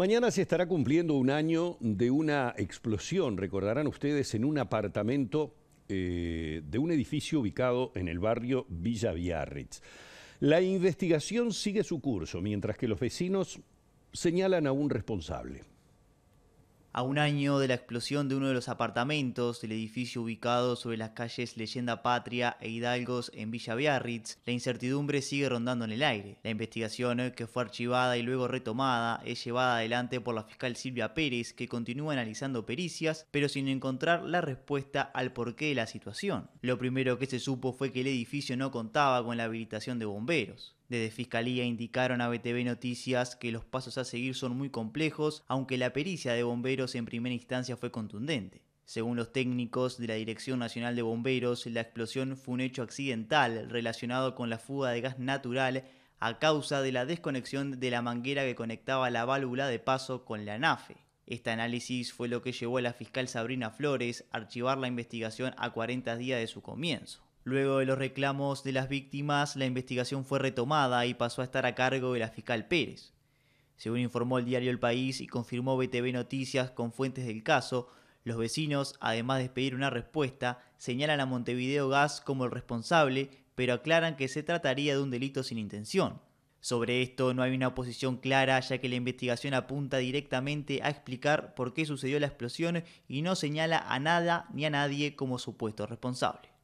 Mañana se estará cumpliendo un año de una explosión, recordarán ustedes, en un apartamento eh, de un edificio ubicado en el barrio Villa Biarritz. La investigación sigue su curso, mientras que los vecinos señalan a un responsable. A un año de la explosión de uno de los apartamentos del edificio ubicado sobre las calles Leyenda Patria e Hidalgos en Villa Biarritz, la incertidumbre sigue rondando en el aire. La investigación, que fue archivada y luego retomada, es llevada adelante por la fiscal Silvia Pérez, que continúa analizando pericias, pero sin encontrar la respuesta al porqué de la situación. Lo primero que se supo fue que el edificio no contaba con la habilitación de bomberos. Desde Fiscalía indicaron a BTV Noticias que los pasos a seguir son muy complejos, aunque la pericia de bomberos en primera instancia fue contundente. Según los técnicos de la Dirección Nacional de Bomberos, la explosión fue un hecho accidental relacionado con la fuga de gas natural a causa de la desconexión de la manguera que conectaba la válvula de paso con la NAFE. Este análisis fue lo que llevó a la fiscal Sabrina Flores a archivar la investigación a 40 días de su comienzo. Luego de los reclamos de las víctimas, la investigación fue retomada y pasó a estar a cargo de la fiscal Pérez. Según informó el diario El País y confirmó BTV Noticias con fuentes del caso, los vecinos, además de pedir una respuesta, señalan a Montevideo Gas como el responsable, pero aclaran que se trataría de un delito sin intención. Sobre esto no hay una posición clara ya que la investigación apunta directamente a explicar por qué sucedió la explosión y no señala a nada ni a nadie como supuesto responsable.